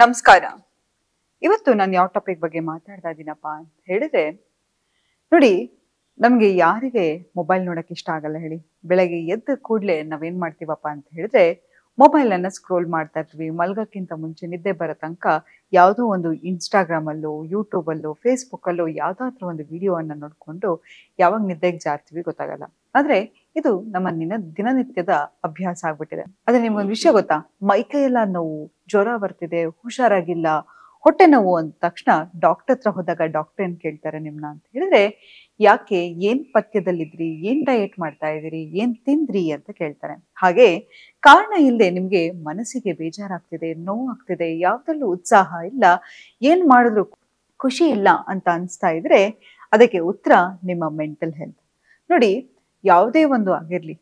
ನಮಸ್ಕಾರ ಇವತ್ತು ನಾನು ಯಾವ ಟಾಪಿಕ್ ಬಗ್ಗೆ ಮಾತಾಡ್ತಾ ಇದ್ದೀನಪ್ಪ ಅಂತ ಹೇಳಿದ್ರೆ ನೋಡಿ ನಮಗೆ ಯಾರಿಗೆ ಮೊಬೈಲ್ ನೋಡಕ್ಕೆ ಇಷ್ಟ ಆಗಲ್ಲ ಹೇಳಿ ಬೆಳಗ್ಗೆ ಎದ್ದ ಕೂಡ್ಲೆ ನಾವೇನ್ ಮಾಡ್ತೀವಪ್ಪ ಅಂತ ಹೇಳಿದ್ರೆ ಮೊಬೈಲ್ ಅನ್ನ ಸ್ಕ್ರೋಲ್ ಮಾಡ್ತಾ ಇರ್ತೀವಿ ಮಲ್ಗಕ್ಕಿಂತ ಮುಂಚೆ ನಿದ್ದೆ ಬರೋ ತನಕ ಯಾವುದೋ ಒಂದು ಅಲ್ಲೋ ಫೇಸ್ಬುಕ್ ಅಲ್ಲೋ ಯಾವುದಾದ್ರೂ ಒಂದು ಅನ್ನ ನೋಡ್ಕೊಂಡು ಯಾವಾಗ ನಿದ್ದೆಗೆ ಜಾರ್ತೀವಿ ಗೊತ್ತಾಗಲ್ಲ ಆದ್ರೆ ಇದು ನಮ್ಮ ದಿನನಿತ್ಯದ ಅಭ್ಯಾಸ ಆಗ್ಬಿಟ್ಟಿದೆ ಆದ್ರೆ ನಿಮ್ಗೊಂದು ವಿಷಯ ಗೊತ್ತಾ ಮೈಕೈಯೆಲ್ಲ ನೋವು ಜ್ವರ ಬರ್ತಿದೆ ಹುಷಾರಾಗಿಲ್ಲ ಹೊಟ್ಟೆ ನೋವು ಅಂದ ತಕ್ಷಣ ಡಾಕ್ಟರ್ ಹತ್ರ ಹೋದಾಗ ಡಾಕ್ಟರ್ ಏನ್ ಕೇಳ್ತಾರೆ ನಿಮ್ನ ಅಂತ ಹೇಳಿದ್ರೆ ಯಾಕೆ ಏನ್ ಪಥ್ಯದಲ್ಲಿದ್ರಿ ಏನ್ ಡಯೆಟ್ ಮಾಡ್ತಾ ಇದ್ದೀರಿ ಏನ್ ತಿಂದ್ರಿ ಅಂತ ಕೇಳ್ತಾರೆ ಹಾಗೆ ಕಾರಣ ಇಲ್ಲದೆ ನಿಮ್ಗೆ ಮನಸ್ಸಿಗೆ ಬೇಜಾರಾಗ್ತಿದೆ ನೋವಾಗ್ತಿದೆ ಯಾವ್ದಲ್ಲೂ ಉತ್ಸಾಹ ಇಲ್ಲ ಏನ್ ಮಾಡಿದ್ರು ಖುಷಿ ಇಲ್ಲ ಅಂತ ಅನ್ಸ್ತಾ ಇದ್ರೆ ಅದಕ್ಕೆ ಉತ್ತರ ನಿಮ್ಮ ಮೆಂಟಲ್ ಹೆಲ್ತ್ ನೋಡಿ ಯಾವುದೇ ಒಂದು ಆಗಿರಲಿ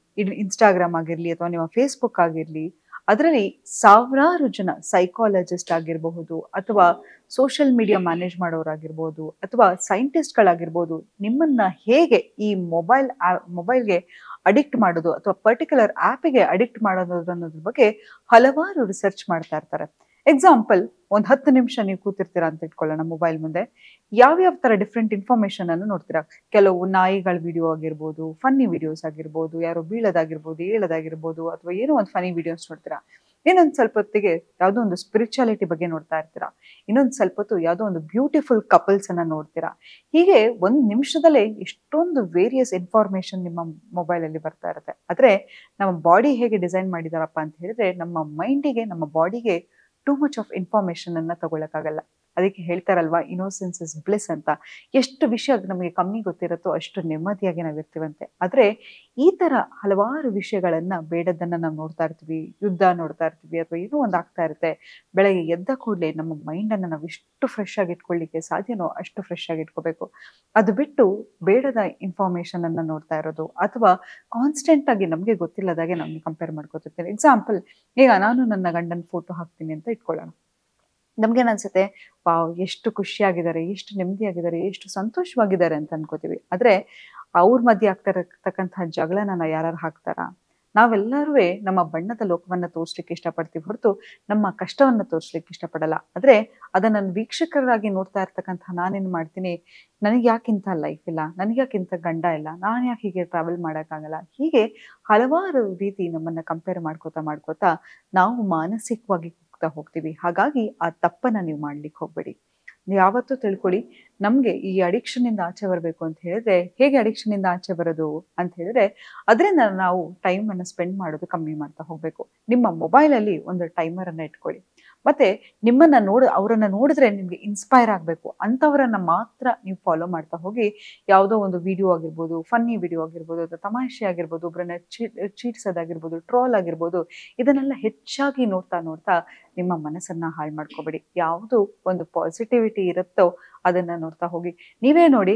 ಇನ್ಸ್ಟಾಗ್ರಾಮ್ ಆಗಿರಲಿ ಅಥವಾ ನಿಮ್ಮ ಫೇಸ್ಬುಕ್ ಆಗಿರಲಿ ಅದರಲ್ಲಿ ಸಾವಿರಾರು ಜನ ಸೈಕಾಲಜಿಸ್ಟ್ ಆಗಿರಬಹುದು ಅಥವಾ ಸೋಷಿಯಲ್ ಮೀಡಿಯಾ ಮ್ಯಾನೇಜ್ ಮಾಡೋರಾಗಿರ್ಬೋದು ಅಥವಾ ಸೈಂಟಿಸ್ಟ್ಗಳಾಗಿರ್ಬೋದು ನಿಮ್ಮನ್ನ ಹೇಗೆ ಈ ಮೊಬೈಲ್ ಮೊಬೈಲ್ಗೆ ಅಡಿಕ್ಟ್ ಮಾಡೋದು ಅಥವಾ ಪರ್ಟಿಕ್ಯುಲರ್ ಆ್ಯಪಿಗೆ ಅಡಿಕ್ಟ್ ಮಾಡೋದು ಅನ್ನೋದ್ರ ಬಗ್ಗೆ ಹಲವಾರು ರಿಸರ್ಚ್ ಮಾಡ್ತಾ ಇರ್ತಾರೆ ಎಕ್ಸಾಂಪಲ್ ಒಂದು ಹತ್ತು ನಿಮಿಷ ನೀವು ಕೂತಿರ್ತೀರಾ ಅಂತ ಇಟ್ಕೊಳ್ಳೋಣ ಮೊಬೈಲ್ ಮುಂದೆ ಯಾವ್ಯಾವ ಥರ ಡಿಫ್ರೆಂಟ್ ಇನ್ಫಾರ್ಮೇಶನ್ ಅನ್ನು ನೋಡ್ತೀರಾ ಕೆಲವು ನಾಯಿಗಳ ವಿಡಿಯೋ ಆಗಿರ್ಬೋದು ಫನ್ನಿ ವಿಡಿಯೋಸ್ ಆಗಿರ್ಬೋದು ಯಾರೋ ಬೀಳೋದಾಗಿರ್ಬೋದು ಏಳೋದಾಗಿರ್ಬೋದು ಅಥವಾ ಏನೋ ಒಂದು ಫನಿ ವಿಡಿಯೋಸ್ ನೋಡ್ತೀರಾ ಇನ್ನೊಂದು ಸ್ವಲ್ಪ ಹೊತ್ತಿಗೆ ಯಾವುದೋ ಒಂದು ಸ್ಪಿರಿಚುಯಾಲಿಟಿ ಬಗ್ಗೆ ನೋಡ್ತಾ ಇರ್ತೀರಾ ಇನ್ನೊಂದು ಸ್ವಲ್ಪ ಹೊತ್ತು ಯಾವುದೋ ಒಂದು ಬ್ಯೂಟಿಫುಲ್ ಕಪಲ್ಸ್ ಅನ್ನ ನೋಡ್ತೀರಾ ಹೀಗೆ ಒಂದು ನಿಮಿಷದಲ್ಲೇ ಎಷ್ಟೊಂದು ವೇರಿಯಸ್ ಇನ್ಫಾರ್ಮೇಶನ್ ನಿಮ್ಮ ಮೊಬೈಲ್ ಅಲ್ಲಿ ಬರ್ತಾ ಇರುತ್ತೆ ಆದ್ರೆ ನಮ್ಮ ಬಾಡಿ ಹೇಗೆ ಡಿಸೈನ್ ಮಾಡಿದಾರಪ್ಪ ಅಂತ ಹೇಳಿದ್ರೆ ನಮ್ಮ ಮೈಂಡಿಗೆ ನಮ್ಮ ಬಾಡಿಗೆ ಟೂ ಮಚ್ ಆಫ್ ಅನ್ನ ತಗೊಳಕಾಗಲ್ಲ ಅದಕ್ಕೆ ಹೇಳ್ತಾರಲ್ವಾ ಇನ್ನೋಸೆನ್ಸ್ ಇಸ್ ಬ್ಲೆಸ್ ಅಂತ ಎಷ್ಟು ವಿಷಯ ನಮಗೆ ಕಮ್ಮಿ ಗೊತ್ತಿರುತ್ತೋ ಅಷ್ಟು ನೆಮ್ಮದಿಯಾಗಿ ಇರ್ತೀವಂತೆ ಆದ್ರೆ ಈ ತರ ಹಲವಾರು ವಿಷಯಗಳನ್ನು ಬೇಡದನ್ನ ನಾವು ನೋಡ್ತಾ ಇರ್ತೀವಿ ಯುದ್ಧ ನೋಡ್ತಾ ಇರ್ತೀವಿ ಅಥವಾ ಏನೋ ಒಂದು ಆಗ್ತಾ ಇರುತ್ತೆ ಬೆಳಗ್ಗೆ ಎದ್ದ ಕೂಡಲೇ ನಮ್ಮ ಮೈಂಡ್ ಅನ್ನ ನಾವು ಎಷ್ಟು ಫ್ರೆಶ್ ಆಗಿ ಇಟ್ಕೊಳ್ಳಿಕ್ಕೆ ಸಾಧ್ಯನೋ ಅಷ್ಟು ಫ್ರೆಶ್ ಆಗಿ ಇಟ್ಕೋಬೇಕು ಅದು ಬಿಟ್ಟು ಬೇಡದ ಅನ್ನ ನೋಡ್ತಾ ಇರೋದು ಅಥವಾ ಆಗಿ ನಮಗೆ ಗೊತ್ತಿಲ್ಲದಾಗೆ ನಾವು ಕಂಪೇರ್ ಮಾಡ್ಕೋತಿರ್ತೀವಿ ಎಕ್ಸಾಂಪಲ್ ಈಗ ನಾನು ನನ್ನ ಗಂಡನ ಫೋಟೋ ಹಾಕ್ತೀನಿ ಅಂತ ಇಟ್ಕೊಳ್ಳೋಣ ಅನ್ಸುತ್ತೆ ವಾವ್ ಎಷ್ಟು ಖುಷಿಯಾಗಿದ್ದಾರೆ ಎಷ್ಟು ನೆಮ್ಮದಿಯಾಗಿದ್ದಾರೆ ಎಷ್ಟು ಸಂತೋಷವಾಗಿದ್ದಾರೆ ಅಂತ ಅನ್ಕೋತೀವಿ ಆದ್ರೆ ಅವ್ರ ಮಧ್ಯೆ ಆಗ್ತಾ ಇರತಕ್ಕಂತಹ ಜಗಳನ ಯಾರು ಹಾಕ್ತಾರಾ ನಾವೆಲ್ಲರೂ ನಮ್ಮ ಬಣ್ಣದ ಲೋಕವನ್ನ ತೋರಿಸ್ಲಿಕ್ಕೆ ಇಷ್ಟಪಡ್ತೀವಿ ಹೊರತು ನಮ್ಮ ಕಷ್ಟವನ್ನ ತೋರಿಸ್ಲಿಕ್ಕೆ ಇಷ್ಟಪಡಲ್ಲ ಆದ್ರೆ ಅದನ್ನ ವೀಕ್ಷಕರಾಗಿ ನೋಡ್ತಾ ಇರ್ತಕ್ಕಂತಹ ನಾನೇನ್ ಮಾಡ್ತೀನಿ ನನಗೆ ಯಾಕಿಂತ ಲೈಫ್ ಇಲ್ಲ ನನಗೆ ಯಾಕಿಂತ ಗಂಡ ಇಲ್ಲ ನಾನು ಯಾಕೆ ಹೀಗೆ ಟ್ರಾವೆಲ್ ಮಾಡೋಕ್ಕಾಗಲ್ಲ ಹೀಗೆ ಹಲವಾರು ರೀತಿ ನಮ್ಮನ್ನ ಕಂಪೇರ್ ಮಾಡ್ಕೋತಾ ಮಾಡ್ಕೋತಾ ನಾವು ಮಾನಸಿಕವಾಗಿ ಆಗ್ತಾ ಹೋಗ್ತೀವಿ ಹಾಗಾಗಿ ಆ ತಪ್ಪನ್ನ ನೀವು ಮಾಡ್ಲಿಕ್ಕೆ ಹೋಗ್ಬೇಡಿ ಯಾವತ್ತೂ ತಿಳ್ಕೊಳ್ಳಿ ನಮ್ಗೆ ಈ ಅಡಿಕ್ಷನ್ ಇಂದ ಆಚೆ ಬರಬೇಕು ಅಂತ ಹೇಳಿದ್ರೆ ಹೇಗೆ ಅಡಿಕ್ಷನ್ ಇಂದ ಆಚೆ ಬರೋದು ಅಂತ ಹೇಳಿದ್ರೆ ಅದರಿಂದ ನಾವು ಟೈಮ್ ಅನ್ನ ಸ್ಪೆಂಡ್ ಮಾಡೋದು ಕಮ್ಮಿ ಮಾಡ್ತಾ ಹೋಗ್ಬೇಕು ನಿಮ್ಮ ಮೊಬೈಲ್ ಅಲ್ಲಿ ಒಂದು ಟೈಮರ್ ಅನ್ನ ಇಟ್ಕೊಳ್ಳಿ ಮತ್ತೆ ನಿಮ್ಮನ್ನ ನೋಡ ಅವರನ್ನ ನೋಡಿದ್ರೆ ನಿಮ್ಗೆ ಇನ್ಸ್ಪೈರ್ ಆಗಬೇಕು ಅಂತವರನ್ನ ಮಾತ್ರ ನೀವು ಫಾಲೋ ಮಾಡ್ತಾ ಹೋಗಿ ಯಾವುದೋ ಒಂದು ವಿಡಿಯೋ ಆಗಿರ್ಬೋದು ಫನ್ನಿ ವಿಡಿಯೋ ಆಗಿರ್ಬೋದು ಅಥವಾ ತಮಾಷೆ ಆಗಿರ್ಬೋದು ಒಬ್ಬರನ್ನ ಚೀಟ್ಸೋದಾಗಿರ್ಬೋದು ಟ್ರೋಲ್ ಆಗಿರ್ಬೋದು ಇದನ್ನೆಲ್ಲ ಹೆಚ್ಚಾಗಿ ನೋಡ್ತಾ ನೋಡ್ತಾ ನಿಮ್ಮ ಮನಸ್ಸನ್ನ ಹಾಳು ಮಾಡ್ಕೋಬೇಡಿ ಯಾವುದು ಒಂದು ಪಾಸಿಟಿವಿಟಿ ಇರುತ್ತೋ ಅದನ್ನ ನೋಡ್ತಾ ಹೋಗಿ ನೀವೇ ನೋಡಿ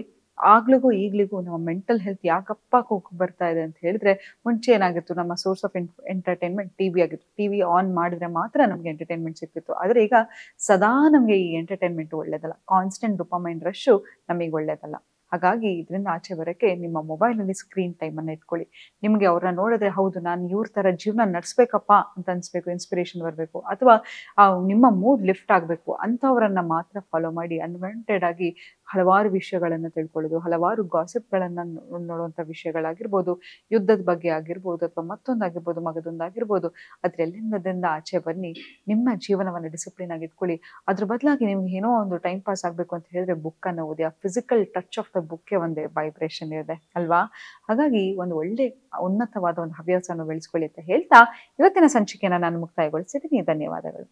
ಆಗ್ಲಿಗೂ ಈಗ್ಲಿಗೂ ನಮ್ಮ ಮೆಂಟಲ್ ಹೆಲ್ತ್ ಯಾಕಪ್ಪ ಹೋಗಿ ಬರ್ತಾ ಇದೆ ಅಂತ ಹೇಳಿದ್ರೆ ಮುಂಚೆ ಏನಾಗಿತ್ತು ನಮ್ಮ ಸೋರ್ಸ್ ಆಫ್ ಎಂಟರ್ಟೈನ್ಮೆಂಟ್ ಟಿವಿ ಆಗಿತ್ತು ಟಿವಿ ಆನ್ ಮಾಡಿದ್ರೆ ಮಾತ್ರ ನಮ್ಗೆ ಎಂಟರ್ಟೈನ್ಮೆಂಟ್ ಸಿಕ್ತಿತ್ತು ಆದ್ರೆ ಈಗ ಸದಾ ನಮ್ಗೆ ಈ ಎಂಟರ್ಟೈನ್ಮೆಂಟ್ ಒಳ್ಳೇದಲ್ಲ ಕಾನ್ಸ್ಟೆಂಟ್ ಮೈಂಡ್ ರಶ್ ನಮಗೆ ಒಳ್ಳೇದಲ್ಲ ಹಾಗಾಗಿ ಇದರಿಂದ ಆಚೆ ಬರೋಕ್ಕೆ ನಿಮ್ಮ ಮೊಬೈಲಲ್ಲಿ ಸ್ಕ್ರೀನ್ ಟೈಮ್ ಅನ್ನ ಇಟ್ಕೊಳ್ಳಿ ನಿಮಗೆ ಅವ್ರನ್ನ ನೋಡಿದ್ರೆ ಹೌದು ನಾನು ಇವ್ರ ತರ ಜೀವನ ನಡೆಸ್ಬೇಕಪ್ಪ ಅಂತ ಅನ್ಸ್ಬೇಕು ಇನ್ಸ್ಪಿರೇಷನ್ ಬರಬೇಕು ಅಥವಾ ನಿಮ್ಮ ಮೂಡ್ ಲಿಫ್ಟ್ ಆಗಬೇಕು ಅಂತವರನ್ನ ಮಾತ್ರ ಫಾಲೋ ಮಾಡಿ ಅನ್ವಾಂಟೆಡ್ ಆಗಿ ಹಲವಾರು ವಿಷಯಗಳನ್ನು ತಿಳ್ಕೊಳ್ಳೋದು ಹಲವಾರು ಗಾಸಿಪ್ಗಳನ್ನು ನೋಡುವಂಥ ವಿಷಯಗಳಾಗಿರ್ಬೋದು ಯುದ್ಧದ ಬಗ್ಗೆ ಆಗಿರ್ಬೋದು ಅಥವಾ ಮತ್ತೊಂದಾಗಿರ್ಬೋದು ಮಗದೊಂದಾಗಿರ್ಬೋದು ಅದರೆಲ್ಲಿಂದದಿಂದ ಆಚೆ ಬನ್ನಿ ನಿಮ್ಮ ಜೀವನವನ್ನು ಡಿಸಿಪ್ಲಿನ್ ಆಗಿ ಇಟ್ಕೊಳ್ಳಿ ಅದ್ರ ಬದಲಾಗಿ ನಿಮ್ಗೆ ಏನೋ ಒಂದು ಟೈಮ್ ಪಾಸ್ ಆಗಬೇಕು ಅಂತ ಹೇಳಿದ್ರೆ ಬುಕ್ ಅನ್ನು ಓದಿ ಆ ಫಿಸಿಕಲ್ ಟಚ್ ಆಫ್ ದ ಬುಕ್ಕೆ ಒಂದು ವೈಬ್ರೇಷನ್ ಇದೆ ಅಲ್ವಾ ಹಾಗಾಗಿ ಒಂದು ಒಳ್ಳೆ ಉನ್ನತವಾದ ಒಂದು ಹವ್ಯಾಸವನ್ನು ಬೆಳೆಸ್ಕೊಳ್ಳಿ ಅಂತ ಹೇಳ್ತಾ ಇವತ್ತಿನ ಸಂಚಿಕೆಯನ್ನು ನಾನು ಮುಕ್ತಾಯಗೊಳಿಸಿದ್ದೀನಿ ಧನ್ಯವಾದಗಳು